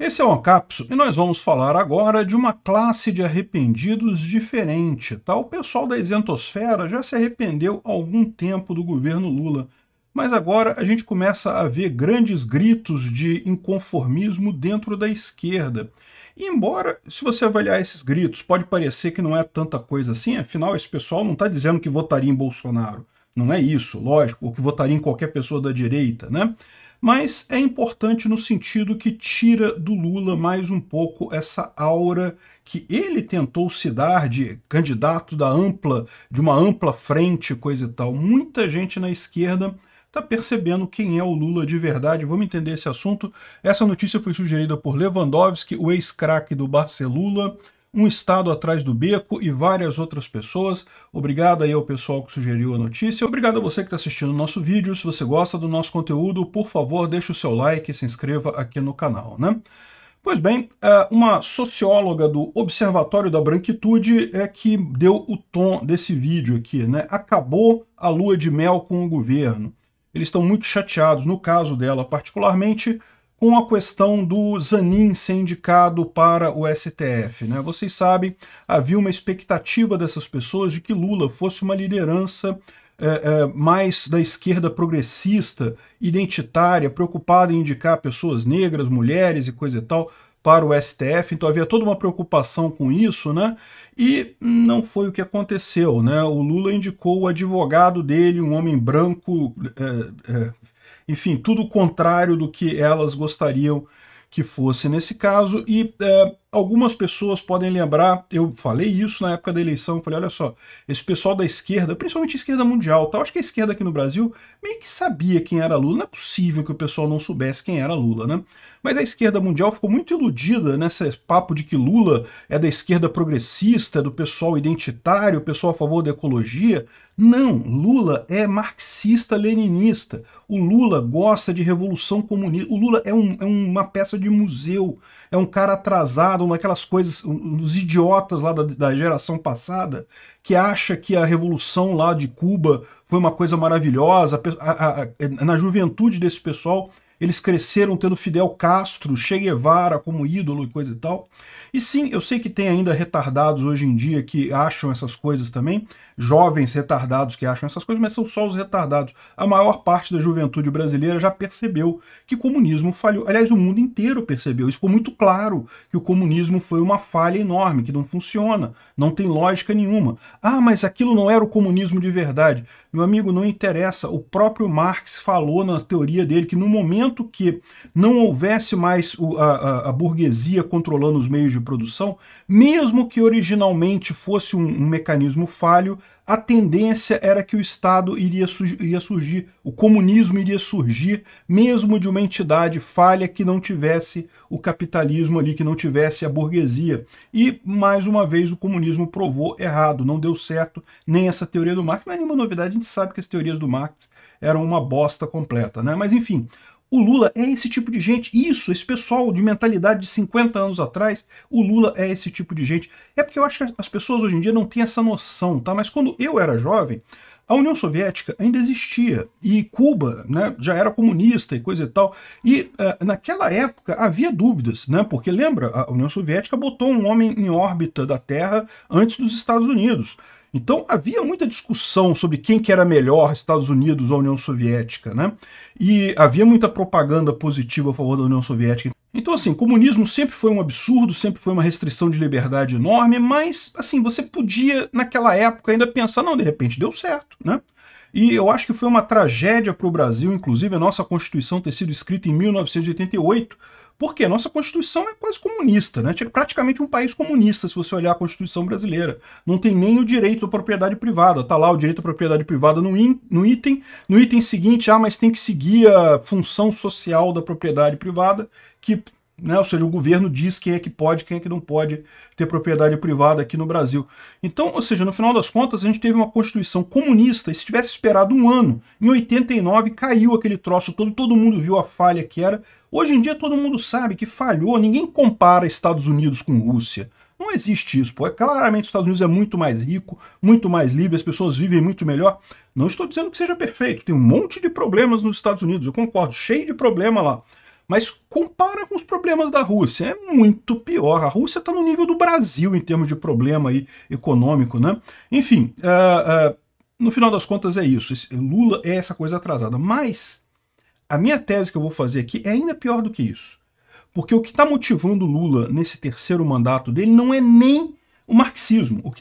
Esse é o Ancapso e nós vamos falar agora de uma classe de arrependidos diferente. Tá? O pessoal da isentosfera já se arrependeu há algum tempo do governo Lula, mas agora a gente começa a ver grandes gritos de inconformismo dentro da esquerda. E embora, se você avaliar esses gritos, pode parecer que não é tanta coisa assim, afinal esse pessoal não está dizendo que votaria em Bolsonaro. Não é isso, lógico, ou que votaria em qualquer pessoa da direita, né? mas é importante no sentido que tira do Lula mais um pouco essa aura que ele tentou se dar de candidato da ampla, de uma ampla frente, coisa e tal. Muita gente na esquerda está percebendo quem é o Lula de verdade. Vamos entender esse assunto. Essa notícia foi sugerida por Lewandowski, o ex-craque do Barcelona um estado atrás do beco e várias outras pessoas. Obrigado aí ao pessoal que sugeriu a notícia. Obrigado a você que está assistindo o nosso vídeo. Se você gosta do nosso conteúdo, por favor, deixe o seu like e se inscreva aqui no canal, né? Pois bem, é, uma socióloga do Observatório da Branquitude é que deu o tom desse vídeo aqui, né? Acabou a lua de mel com o governo. Eles estão muito chateados, no caso dela particularmente, com a questão do Zanin ser indicado para o STF. Né? Vocês sabem, havia uma expectativa dessas pessoas de que Lula fosse uma liderança é, é, mais da esquerda progressista, identitária, preocupada em indicar pessoas negras, mulheres e coisa e tal para o STF, então havia toda uma preocupação com isso, né? E não foi o que aconteceu, né? O Lula indicou o advogado dele, um homem branco é, enfim, tudo o contrário do que elas gostariam que fosse nesse caso. E é, algumas pessoas podem lembrar, eu falei isso na época da eleição, falei, olha só, esse pessoal da esquerda, principalmente a esquerda mundial, tá? acho que a esquerda aqui no Brasil meio que sabia quem era Lula, não é possível que o pessoal não soubesse quem era Lula, né? Mas a esquerda mundial ficou muito iludida nesse papo de que Lula é da esquerda progressista, do pessoal identitário, pessoal a favor da ecologia, não, Lula é marxista-leninista. O Lula gosta de revolução comunista. O Lula é, um, é, uma peça de museu. É um cara atrasado, naquelas coisas, um dos idiotas lá da, da geração passada, que acha que a revolução lá de Cuba foi uma coisa maravilhosa. A, a, a, na juventude desse pessoal, eles cresceram tendo Fidel Castro, Che Guevara como ídolo e coisa e tal. E sim, eu sei que tem ainda retardados hoje em dia que acham essas coisas também, jovens retardados que acham essas coisas, mas são só os retardados. A maior parte da juventude brasileira já percebeu que o comunismo falhou. Aliás, o mundo inteiro percebeu. Isso ficou muito claro que o comunismo foi uma falha enorme, que não funciona, não tem lógica nenhuma. Ah, mas aquilo não era o comunismo de verdade. Meu amigo, não interessa. O próprio Marx falou na teoria dele que no momento momento que não houvesse mais o, a, a, burguesia controlando os meios de produção, mesmo que originalmente fosse um, um mecanismo falho, a tendência era que o Estado iria, iria, surgir, o comunismo iria surgir, mesmo de uma entidade falha que não tivesse o capitalismo ali, que não tivesse a burguesia. E, mais uma vez, o comunismo provou errado, não deu certo nem essa teoria do Marx. Não é nenhuma novidade, a gente sabe que as teorias do Marx eram uma bosta completa, né? Mas, enfim, o Lula é esse tipo de gente. Isso, esse pessoal de mentalidade de 50 anos atrás, o Lula é esse tipo de gente. É porque eu acho que as pessoas hoje em dia não têm essa noção, tá? Mas quando eu era jovem, a União Soviética ainda existia e Cuba né, já era comunista e coisa e tal. E uh, naquela época havia dúvidas, né, porque lembra, a União Soviética botou um homem em órbita da Terra antes dos Estados Unidos. Então havia muita discussão sobre quem que era melhor, Estados Unidos ou União Soviética, né? E havia muita propaganda positiva a favor da União Soviética. Então, assim, comunismo sempre foi um absurdo, sempre foi uma restrição de liberdade enorme, mas, assim, você podia, naquela época, ainda pensar, não, de repente deu certo, né? E eu acho que foi uma tragédia para o Brasil, inclusive, a nossa Constituição ter sido escrita em 1988, porque nossa Constituição é quase comunista, né? É praticamente um país comunista, se você olhar a Constituição brasileira. Não tem nem o direito à propriedade privada. Tá lá o direito à propriedade privada no, in, no item. No item seguinte, ah, mas tem que seguir a função social da propriedade privada, que né? Ou seja, o governo diz quem é que pode, quem é que não pode ter propriedade privada aqui no Brasil. Então, ou seja, no final das contas, a gente teve uma constituição comunista, e se tivesse esperado um ano, em 89 caiu aquele troço todo, todo mundo viu a falha que era, Hoje em dia todo mundo sabe que falhou, ninguém compara Estados Unidos com Rússia. Não existe isso, pô. É claramente os Estados Unidos é muito mais rico, muito mais livre, as pessoas vivem muito melhor. Não estou dizendo que seja perfeito, tem um monte de problemas nos Estados Unidos, eu concordo, cheio de problema lá. Mas compara com os problemas da Rússia, é muito pior. A Rússia está no nível do Brasil em termos de problema aí, econômico, né? Enfim, uh, uh, no final das contas é isso. Lula é essa coisa atrasada. Mas a minha tese que eu vou fazer aqui é ainda pior do que isso. Porque o que está motivando Lula nesse terceiro mandato dele não é nem o marxismo. O que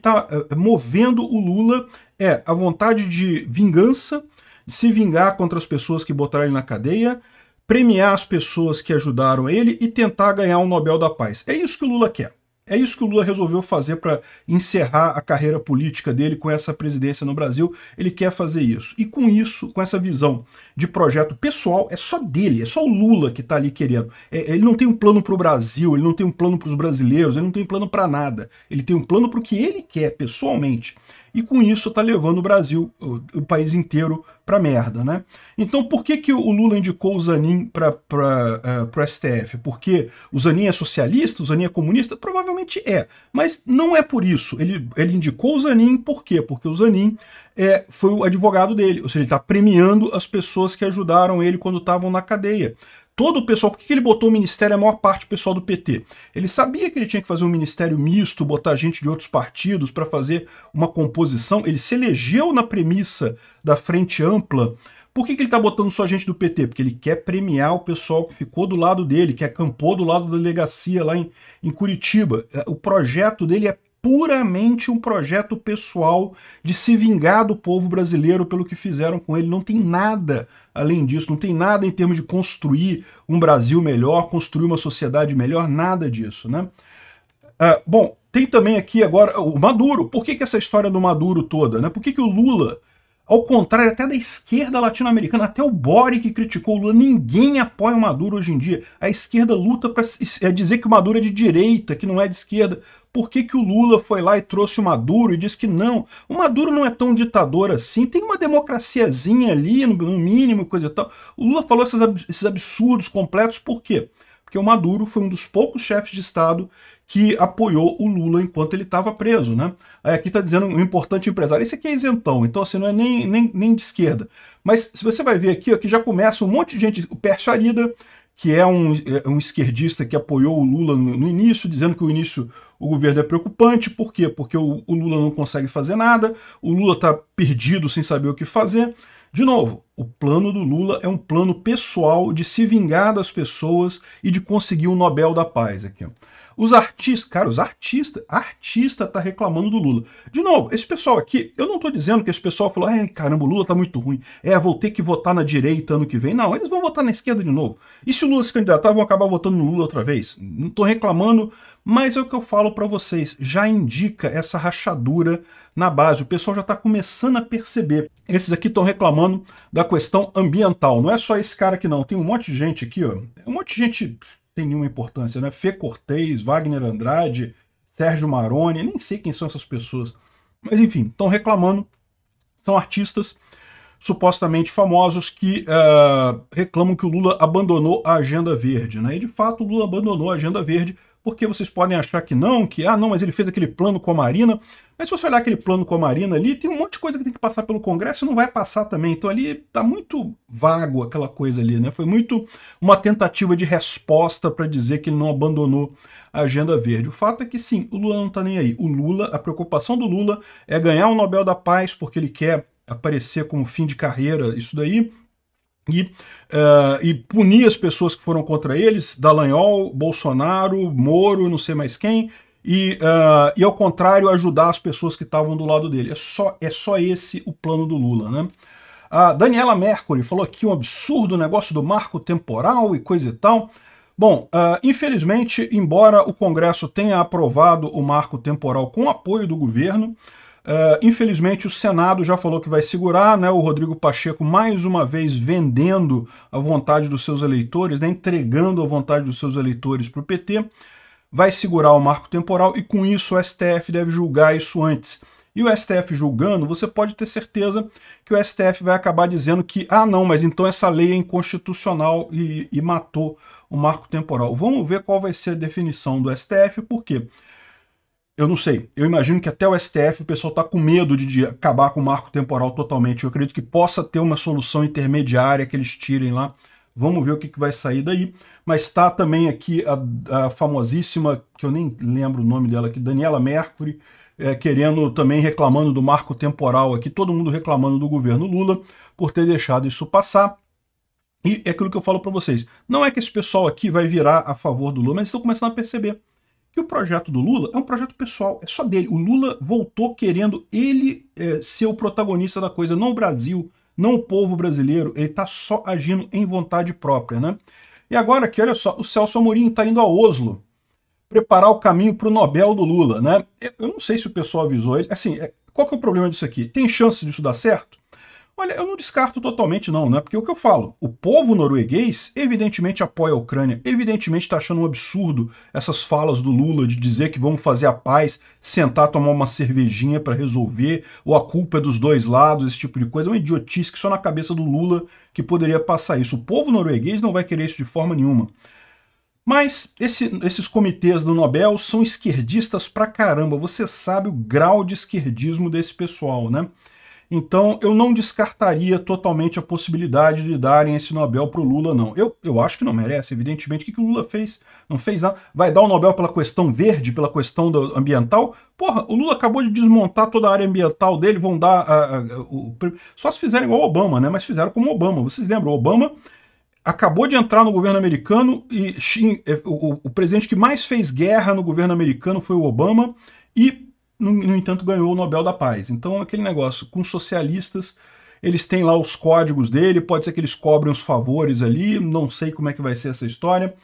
está tá, eh, eh, movendo o Lula é a vontade de vingança, de se vingar contra as pessoas que botaram ele na cadeia, premiar as pessoas que ajudaram ele e tentar ganhar o Nobel da Paz. É isso que o Lula quer. É isso que o Lula resolveu fazer para encerrar a carreira política dele com essa presidência no Brasil. Ele quer fazer isso. E com isso, com essa visão de projeto pessoal, é só dele, é só o Lula que está ali querendo. É, ele não tem um plano para o Brasil, ele não tem um plano para os brasileiros, ele não tem um plano para nada. Ele tem um plano para o que ele quer pessoalmente e com isso está levando o Brasil, o, o país inteiro, para merda. Né? Então por que, que o Lula indicou o Zanin para uh, é, o STF? Porque o Zanin é socialista, o Zanin é comunista? Provavelmente é, mas não é por isso. Ele, ele indicou o Zanin por quê? Porque o Zanin é, foi o advogado dele, ou seja, ele está premiando as pessoas que ajudaram ele quando estavam na cadeia todo o pessoal, por que ele botou o ministério, a maior parte do pessoal do PT? Ele sabia que ele tinha que fazer um ministério misto, botar gente de outros partidos para fazer uma composição. Ele se elegeu na premissa da frente ampla. Por que, que ele está botando só gente do PT? Porque ele quer premiar o pessoal que ficou do lado dele, que acampou do lado da delegacia lá em, em Curitiba. É, o projeto dele é puramente um projeto pessoal de se vingar do povo brasileiro pelo que fizeram com ele. Não tem nada além disso, não tem nada em termos de construir um Brasil melhor, construir uma sociedade melhor, nada disso, né? Ah, bom, tem também aqui agora o Maduro. Por que, que essa história do Maduro toda? Né? Por que, que o Lula ao contrário até da esquerda latino-americana, até o Bori que criticou o Lula, ninguém apoia o Maduro hoje em dia. A esquerda luta para é dizer que o Maduro é de direita, que não é de esquerda. Por que, que o Lula foi lá e trouxe o Maduro e disse que não? O Maduro não é tão ditador assim, tem uma democraciazinha ali, no mínimo, coisa e tal. O Lula falou esses absurdos completos, por quê? Porque o Maduro foi um dos poucos chefes de Estado que apoiou o Lula enquanto ele estava preso, né? É, aqui está dizendo um importante empresário. Esse aqui é isentão, então assim, não é nem, nem, nem de esquerda. Mas se você vai ver aqui, ó, já começa um monte de gente, o Pércio Arida, que é um, é um esquerdista que apoiou o Lula no, no, início, dizendo que o início, o governo é preocupante, por quê? Porque o, o Lula não consegue fazer nada, o Lula está perdido sem saber o que fazer. De novo, o plano do Lula é um plano pessoal de se vingar das pessoas e de conseguir o Nobel da Paz aqui. Os artistas, cara, os artistas, artista tá reclamando do Lula. De novo, esse pessoal aqui, eu não tô dizendo que esse pessoal falou, é, caramba, o Lula tá muito ruim. É, vou ter que votar na direita ano que vem. Não, eles vão votar na esquerda de novo. E se o Lula se candidatar, vão acabar votando no Lula outra vez. Não tô reclamando, mas é o que eu falo para vocês, já indica essa rachadura na base. O pessoal já está começando a perceber. Esses aqui estão reclamando da questão ambiental. Não é só esse cara aqui não, tem um monte de gente aqui, ó. Um monte de gente tem nenhuma importância, né? Fê Cortez, Wagner Andrade, Sérgio Maroni, nem sei quem são essas pessoas. Mas enfim, estão reclamando. São artistas supostamente famosos que uh, reclamam que o Lula abandonou a agenda verde. Né? E de fato o Lula abandonou a agenda verde porque vocês podem achar que não, que ah, não, mas ele fez aquele plano com a Marina. Mas se você olhar aquele plano com a Marina ali, tem um monte de coisa que tem que passar pelo Congresso e não vai passar também. Então ali tá muito vago aquela coisa ali, né? Foi muito uma tentativa de resposta para dizer que ele não abandonou a agenda verde. O fato é que sim, o Lula não tá nem aí. O Lula, a preocupação do Lula é ganhar o Nobel da Paz porque ele quer aparecer como fim de carreira, isso daí e, uh, e, punir as pessoas que foram contra eles, Dallagnol, Bolsonaro, Moro, não sei mais quem, e, uh, e ao contrário, ajudar as pessoas que estavam do lado dele. É só, é só esse o plano do Lula, né? A Daniela Mercury falou aqui um absurdo negócio do marco temporal e coisa e tal. Bom, uh, infelizmente, embora o Congresso tenha aprovado o marco temporal com apoio do governo, Uh, infelizmente, o Senado já falou que vai segurar, né? O Rodrigo Pacheco, mais uma vez, vendendo a vontade dos seus eleitores, né? entregando a vontade dos seus eleitores para o PT, vai segurar o marco temporal e, com isso, o STF deve julgar isso antes. E o STF julgando, você pode ter certeza que o STF vai acabar dizendo que, ah, não, mas então essa lei é inconstitucional e, e matou o marco temporal. Vamos ver qual vai ser a definição do STF, por quê? Porque eu não sei. Eu imagino que até o STF o pessoal está com medo de, acabar com o marco temporal totalmente. Eu acredito que possa ter uma solução intermediária que eles tirem lá. Vamos ver o que, que vai sair daí. Mas está também aqui a, a, famosíssima, que eu nem lembro o nome dela aqui, Daniela Mercury, é, querendo também reclamando do marco temporal aqui, todo mundo reclamando do governo Lula por ter deixado isso passar. E é aquilo que eu falo para vocês. Não é que esse pessoal aqui vai virar a favor do Lula, mas estão começando a perceber que o projeto do Lula é um projeto pessoal, é só dele. O Lula voltou querendo ele é, ser o protagonista da coisa, não o Brasil, não o povo brasileiro, ele está só agindo em vontade própria, né? E agora aqui, olha só, o Celso Amorim está indo a Oslo preparar o caminho para o Nobel do Lula, né? Eu não sei se o pessoal avisou ele. Assim, é, qual que é o problema disso aqui? Tem chance disso dar certo? Olha, eu não descarto totalmente não, né? Porque é o que eu falo, o povo norueguês evidentemente apoia a Ucrânia, evidentemente está achando um absurdo essas falas do Lula de dizer que vamos fazer a paz, sentar, tomar uma cervejinha para resolver, ou a culpa é dos dois lados, esse tipo de coisa. É uma idiotice que só na cabeça do Lula que poderia passar isso. O povo norueguês não vai querer isso de forma nenhuma. Mas esse, esses comitês do Nobel são esquerdistas pra caramba. Você sabe o grau de esquerdismo desse pessoal, né? Então, eu não descartaria totalmente a possibilidade de darem esse Nobel para o Lula, não. Eu, eu acho que não merece, evidentemente. O que, que o Lula fez? Não fez nada. Vai dar o Nobel pela questão verde, pela questão do, ambiental? Porra, o Lula acabou de desmontar toda a área ambiental dele, vão dar. A, ah, a, ah, o, só se fizerem igual Obama, né? Mas fizeram como Obama. Vocês lembram? Obama acabou de entrar no governo americano e eh, o, o presidente que mais fez guerra no governo americano foi o Obama. E no, no entanto, ganhou o Nobel da Paz. Então, aquele negócio com socialistas, eles têm lá os códigos dele, pode ser que eles cobrem os favores ali, não sei como é que vai ser essa história.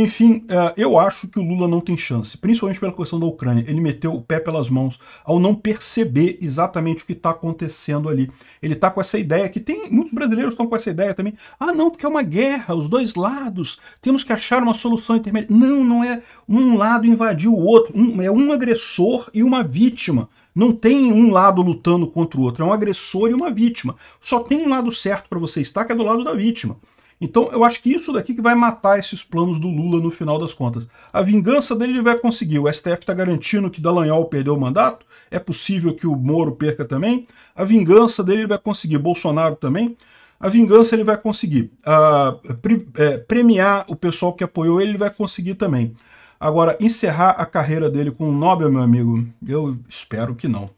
Enfim, eh, eu acho que o Lula não tem chance, principalmente pela questão da Ucrânia. Ele meteu o pé pelas mãos ao não perceber exatamente o que está acontecendo ali. Ele está com essa ideia que tem muitos brasileiros estão com essa ideia também. Ah, não, porque é uma guerra, os dois lados temos que achar uma solução intermédia. Não, não é um lado invadir o outro, um, é um agressor e uma vítima. Não tem um lado lutando contra o outro, é um agressor e uma vítima. Só tem um lado certo para você estar, que é do lado da vítima. Então eu acho que isso daqui que vai matar esses planos do Lula no final das contas. A vingança dele ele vai conseguir. O STF está garantindo que Dallagnol perdeu o mandato, é possível que o Moro perca também. A vingança dele ele vai conseguir, Bolsonaro também. A vingança ele vai conseguir. Uh, pre é, premiar o pessoal que apoiou ele, ele vai conseguir também. Agora, encerrar a carreira dele com um Nobel, meu amigo, eu espero que não.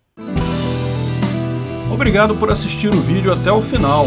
Obrigado por assistir o vídeo até o final.